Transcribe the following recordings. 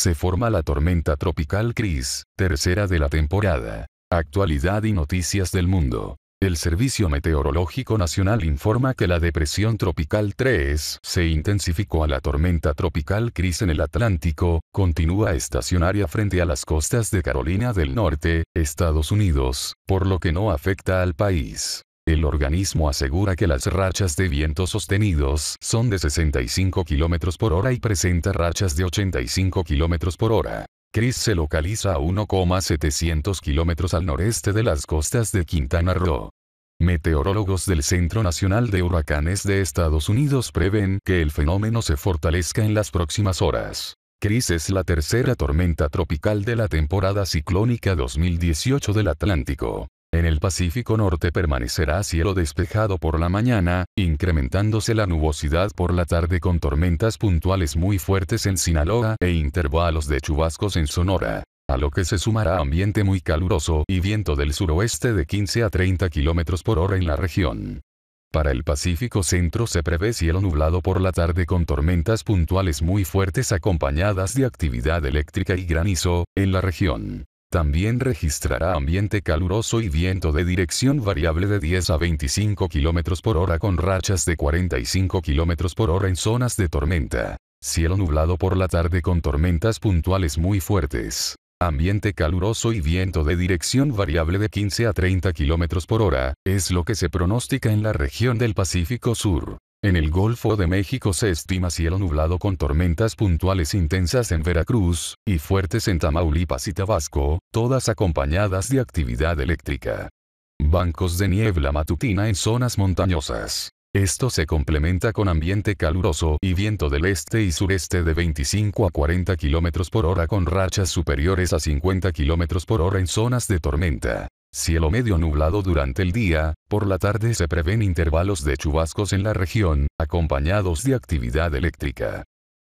se forma la tormenta tropical Cris, tercera de la temporada. Actualidad y noticias del mundo. El Servicio Meteorológico Nacional informa que la depresión tropical 3 se intensificó a la tormenta tropical Cris en el Atlántico, continúa estacionaria frente a las costas de Carolina del Norte, Estados Unidos, por lo que no afecta al país. El organismo asegura que las rachas de viento sostenidos son de 65 km por hora y presenta rachas de 85 km por hora. Chris se localiza a 1,700 kilómetros al noreste de las costas de Quintana Roo. Meteorólogos del Centro Nacional de Huracanes de Estados Unidos prevén que el fenómeno se fortalezca en las próximas horas. Cris es la tercera tormenta tropical de la temporada ciclónica 2018 del Atlántico. En el Pacífico Norte permanecerá cielo despejado por la mañana, incrementándose la nubosidad por la tarde con tormentas puntuales muy fuertes en Sinaloa e intervalos de chubascos en Sonora. A lo que se sumará ambiente muy caluroso y viento del suroeste de 15 a 30 km por hora en la región. Para el Pacífico Centro se prevé cielo nublado por la tarde con tormentas puntuales muy fuertes acompañadas de actividad eléctrica y granizo, en la región. También registrará ambiente caluroso y viento de dirección variable de 10 a 25 km por hora con rachas de 45 km por hora en zonas de tormenta. Cielo nublado por la tarde con tormentas puntuales muy fuertes. Ambiente caluroso y viento de dirección variable de 15 a 30 km por hora, es lo que se pronostica en la región del Pacífico Sur. En el Golfo de México se estima cielo nublado con tormentas puntuales intensas en Veracruz, y fuertes en Tamaulipas y Tabasco, todas acompañadas de actividad eléctrica. Bancos de niebla matutina en zonas montañosas. Esto se complementa con ambiente caluroso y viento del este y sureste de 25 a 40 km por hora con rachas superiores a 50 km por hora en zonas de tormenta. Cielo medio nublado durante el día, por la tarde se prevén intervalos de chubascos en la región, acompañados de actividad eléctrica.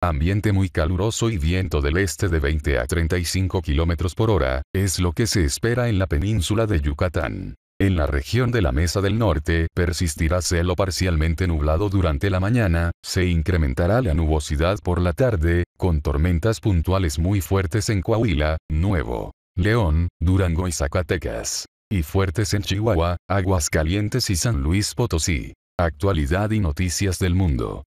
Ambiente muy caluroso y viento del este de 20 a 35 km por hora, es lo que se espera en la península de Yucatán. En la región de la Mesa del Norte persistirá cielo parcialmente nublado durante la mañana, se incrementará la nubosidad por la tarde, con tormentas puntuales muy fuertes en Coahuila, Nuevo León, Durango y Zacatecas. Y fuertes en Chihuahua, Aguascalientes y San Luis Potosí. Actualidad y noticias del mundo.